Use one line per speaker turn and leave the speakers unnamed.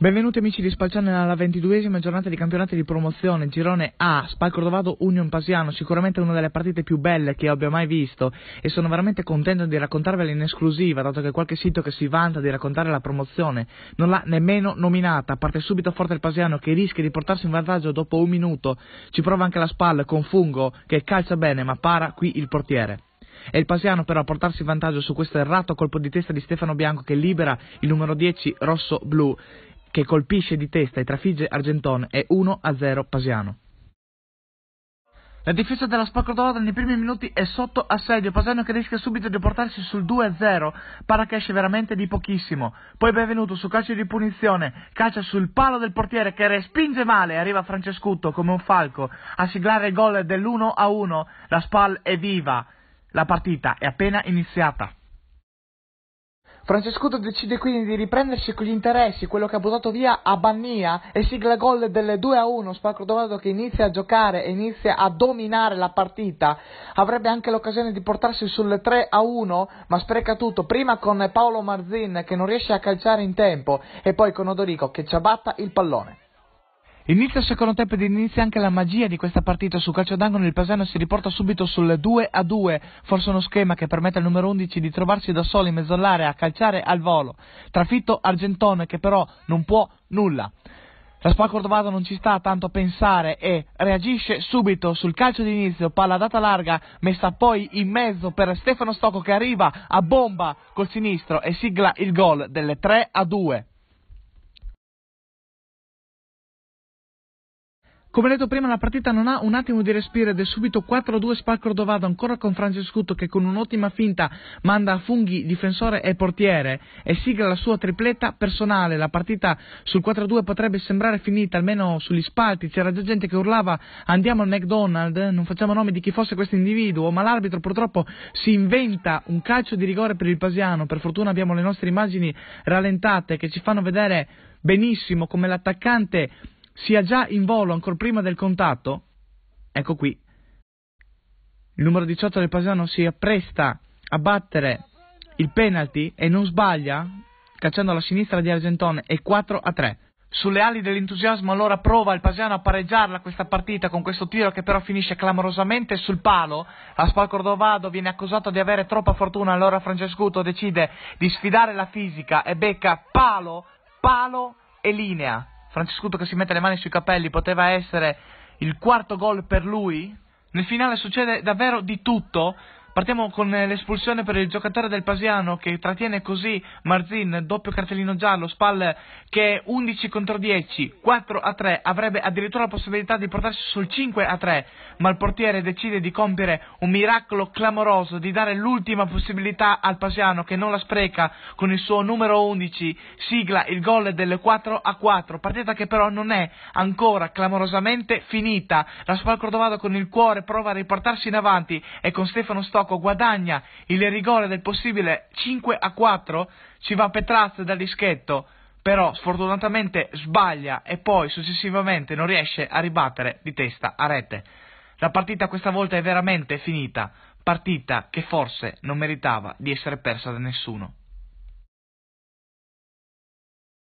Benvenuti amici di Spalciano alla ventiduesima giornata di campionato di promozione, girone A, Spal Cordovado Union Pasiano, sicuramente una delle partite più belle che abbia mai visto e sono veramente contento di raccontarvela in esclusiva, dato che qualche sito che si vanta di raccontare la promozione non l'ha nemmeno nominata, parte subito forte il Pasiano che rischia di portarsi in vantaggio dopo un minuto, ci prova anche la Spal con Fungo che calcia bene ma para qui il portiere. È il Pasiano però a portarsi vantaggio su questo errato colpo di testa di Stefano Bianco che libera il numero 10 rosso-blu che colpisce di testa e trafigge Argenton è 1-0 Pasiano. La difesa della Spaccodolata nei primi minuti è sotto assedio, Pasano che rischia subito di portarsi sul 2-0, Paracasce veramente di pochissimo, poi benvenuto su calcio di punizione, calcia sul palo del portiere che respinge male, arriva Francescutto come un falco a siglare il gol dell'1-1, la Spal è viva, la partita è appena iniziata. Francescuto decide quindi di riprendersi con gli interessi quello che ha buttato via a Bannia e sigla gol del 2 a 1. Spacco Dorato che inizia a giocare e inizia a dominare la partita. Avrebbe anche l'occasione di portarsi sul 3 a 1, ma spreca tutto. Prima con Paolo Marzin che non riesce a calciare in tempo e poi con Odorico che ciabatta il pallone. Inizia il secondo tempo ed inizia anche la magia di questa partita. Su calcio d'angolo il Pasano si riporta subito sul 2 a 2, forse uno schema che permette al numero 11 di trovarsi da solo in mezzo all'area a calciare al volo. Trafitto Argentone che però non può nulla. La Spa Cordovado non ci sta tanto a pensare e reagisce subito sul calcio d'inizio, palla data larga, messa poi in mezzo per Stefano Stocco che arriva a bomba col sinistro e sigla il gol delle 3 a 2. Come detto prima, la partita non ha un attimo di respiro ed è subito 4-2 Spal Cordovado ancora con Francescuto che con un'ottima finta manda a funghi difensore e portiere e sigla la sua tripletta personale. La partita sul 4-2 potrebbe sembrare finita, almeno sugli spalti. C'era già gente che urlava andiamo al McDonald's, non facciamo nome di chi fosse questo individuo, ma l'arbitro purtroppo si inventa un calcio di rigore per il Pasiano. Per fortuna abbiamo le nostre immagini rallentate che ci fanno vedere benissimo come l'attaccante sia già in volo ancora prima del contatto? Ecco qui. Il numero 18 del Pasano si appresta a battere il penalty e non sbaglia, cacciando la sinistra di Argentone, e 4 a 3. Sulle ali dell'entusiasmo allora prova il Pasiano a pareggiarla questa partita con questo tiro che però finisce clamorosamente sul palo. Aspal Cordovado viene accusato di avere troppa fortuna, allora Francescuto decide di sfidare la fisica e becca palo, palo e linea. Francescuto che si mette le mani sui capelli poteva essere il quarto gol per lui? Nel finale succede davvero di tutto, Partiamo con eh, l'espulsione per il giocatore del Pasiano che trattiene così Marzin, doppio cartellino giallo, Spal che è 11 contro 10, 4 a 3, avrebbe addirittura la possibilità di portarsi sul 5 a 3, ma il portiere decide di compiere un miracolo clamoroso, di dare l'ultima possibilità al Pasiano che non la spreca con il suo numero 11, sigla il gol del 4 a 4, partita che però non è ancora clamorosamente finita, la Spal Cordovado con il cuore prova a riportarsi in avanti e con Stefano Stocco gioco guadagna il rigore del possibile 5 a 4, ci va Petraz dal dischetto, però sfortunatamente sbaglia e poi successivamente non riesce a ribattere di testa a rete. La partita questa volta è veramente finita, partita che forse non meritava di essere persa da nessuno.